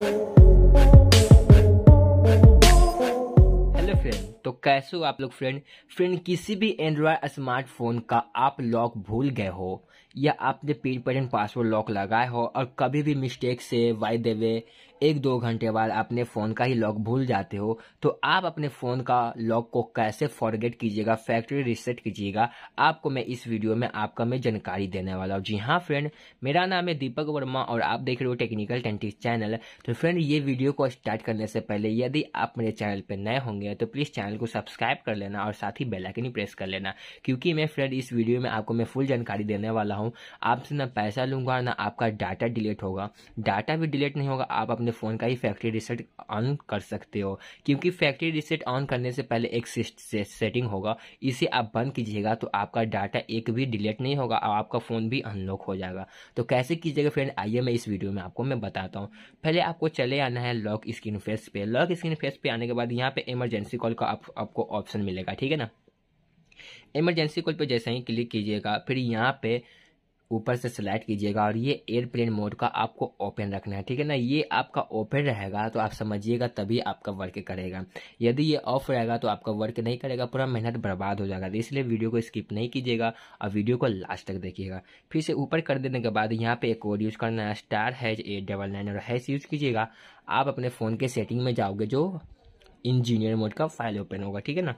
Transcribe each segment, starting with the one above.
Oh. तो कैसे हो आप लोग फ्रेंड फ्रेंड किसी भी एंड्रॉयड स्मार्टफोन का आप लॉक भूल गए हो या आपने पिन पर पासवर्ड लॉक लगाए हो और कभी भी मिस्टेक से वाई देवे एक दो घंटे बाद अपने फ़ोन का ही लॉक भूल जाते हो तो आप अपने फ़ोन का लॉक को कैसे फॉरगेट कीजिएगा फैक्ट्री रिसेट कीजिएगा आपको मैं इस वीडियो में आपका मैं जानकारी देने वाला हूँ जी हाँ फ्रेंड मेरा नाम है दीपक वर्मा और आप देख रहे हो टेक्निकल टेंटिस चैनल तो फ्रेंड ये वीडियो को स्टार्ट करने से पहले यदि आप मेरे चैनल पर नए होंगे तो प्लीज़ चैनल चैनल को सब्सक्राइब कर लेना और साथ ही बेलाइकन ही प्रेस कर लेना क्योंकि मैं फ्रेंड इस वीडियो में आपको मैं फुल जानकारी देने वाला हूँ आपसे ना पैसा लूंगा और ना आपका डाटा डिलीट होगा डाटा भी डिलीट नहीं होगा आप अपने फ़ोन का ही फैक्ट्री रिसेट ऑन कर सकते हो क्योंकि फैक्ट्री रिसेट ऑन करने से पहले एक सेटिंग होगा इसे आप बंद कीजिएगा तो आपका डाटा एक भी डिलीट नहीं होगा और आपका फ़ोन भी अनलॉक हो जाएगा तो कैसे कीजिएगा फ्रेंड आइए मैं इस वीडियो में आपको मैं बताता हूँ पहले आपको चले आना है लॉक स्क्रीन फेस पे लॉक स्क्रीन फेस पे आने के बाद यहाँ पे इमरजेंसी कॉल का आप आपको ऑप्शन मिलेगा ठीक है ना इमरजेंसी कॉल पे जैसे ही क्लिक कीजिएगा फिर यहाँ पे ऊपर से सिलेक्ट कीजिएगा और ये एयरप्लेन मोड का आपको ओपन रखना है ठीक है ना ये आपका ओपन रहेगा तो आप समझिएगा तभी आपका वर्क करेगा यदि ये ऑफ रहेगा तो आपका वर्क नहीं करेगा पूरा मेहनत बर्बाद हो जाएगा तो इसलिए वीडियो को स्किप नहीं कीजिएगा और वीडियो को लास्ट तक देखिएगा फिर से ऊपर कर देने के बाद यहाँ पे एक कोड यूज़ करना है star hash eight double nine और हैज यूज़ कीजिएगा आप अपने फ़ोन के सेटिंग में जाओगे जो इंजीनियर मोड का फाइल ओपन होगा ठीक है ना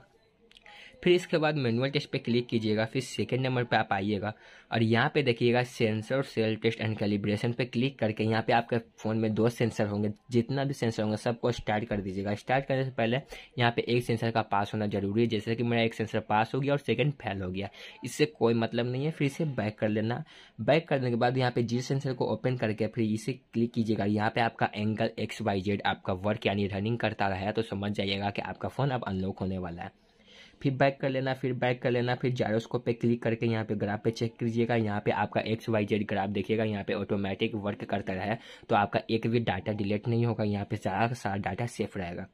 फिर इसके बाद मैनुअल टेस्ट पे क्लिक कीजिएगा फिर सेकेंड नंबर पे आप आइएगा और यहाँ पे देखिएगा sensor cell test and calibration पे क्लिक करके यहाँ पे आपके फ़ोन में दो सेंसर होंगे जितना भी सेंसर होंगे सबको स्टार्ट कर दीजिएगा स्टार्ट करने से पहले यहाँ पे एक सेंसर का पास होना जरूरी है जैसे कि मेरा एक सेंसर पास हो गया और सेकेंड फेल हो गया इससे कोई मतलब नहीं है फिर इसे बैक कर लेना बैक करने के बाद यहाँ पे जी सेंसर को ओपन करके फिर इसे क्लिक कीजिएगा यहाँ पे आपका एंगल एक्स वाई जेड आपका वर्क यानी रनिंग करता रहा तो समझ जाइएगा कि आपका फ़ोन अब अनलॉक होने वाला है फिर बैक कर लेना फिर बैक कर लेना फिर जायरोस्कोप पे क्लिक करके यहाँ पे ग्राफ पे चेक कीजिएगा यहाँ पे आपका एक्स वाई जेड ग्राफ देखिएगा यहाँ पे ऑटोमेटिक वर्क करता रहे तो आपका एक भी डाटा डिलीट नहीं होगा यहाँ पे सारा सारा डाटा सेफ रहेगा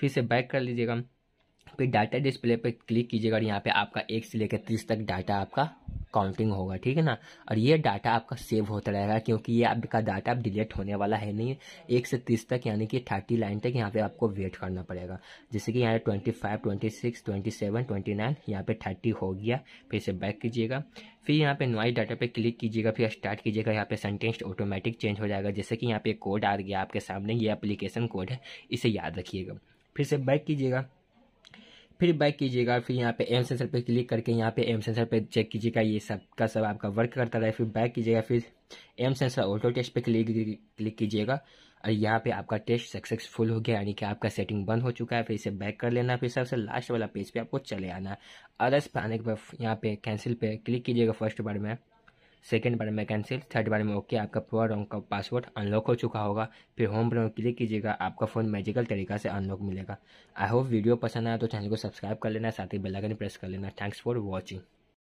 फिर से बैक कर लीजिएगा फिर डाटा डिस्प्ले पर क्लिक कीजिएगा और यहाँ पे आपका एक से लेकर तीस तक डाटा आपका काउंटिंग होगा ठीक है ना और ये डाटा आपका सेव होता रहेगा क्योंकि ये आपका डाटा अब डिलीट होने वाला है नहीं एक से तीस तक यानी कि थर्टी लाइन तक यहाँ पे आपको वेट करना पड़ेगा जैसे कि यहाँ twenty five twenty six twenty seven twenty nine यहाँ पे थर्टी हो गया फिर से बैक कीजिएगा फिर यहाँ पे नॉइज डाटा पे क्लिक कीजिएगा फिर स्टार्ट कीजिएगा यहाँ पे सेंटेंस ऑटोमेटिक चेंज हो जाएगा जैसे कि यहाँ पे कोड आ गया आपके सामने ये अप्लीकेशन कोड है इसे याद रखिएगा फिर से बैक कीजिएगा फिर बैक कीजिएगा फिर यहाँ पे एम सेंसर पे क्लिक करके यहाँ पे एम सेंसर पे चेक कीजिएगा ये सब का सब आपका वर्क करता रहे फिर बैक कीजिएगा फिर एम सेंसर ऑटो टेस्ट पे क्लिक क्लिक कीजिएगा और यहाँ पे आपका टेस्ट सक्सेसफुल हो गया यानी कि आपका सेटिंग बंद हो चुका है फिर इसे बैक कर लेना फिर सबसे लास्ट वाला पेज पे आपको चले आना अदर्स पे आने के बाद यहाँ पे कैंसिल पे क्लिक कीजिएगा फर्स्ट बार में सेकेंड बार में कैंसिल थर्ड बार में ओके आपका पूरा रॉन्ग का पासवर्ड अनलॉक हो चुका होगा फिर होम पर क्लिक कीजिएगा आपका फ़ोन मैजिकल तरीका से अनलॉक मिलेगा आई होप वीडियो पसंद आया तो चैनल को सब्सक्राइब कर लेना साथ ही बेलाइकन प्रेस कर लेना थैंक्स फॉर वॉचिंग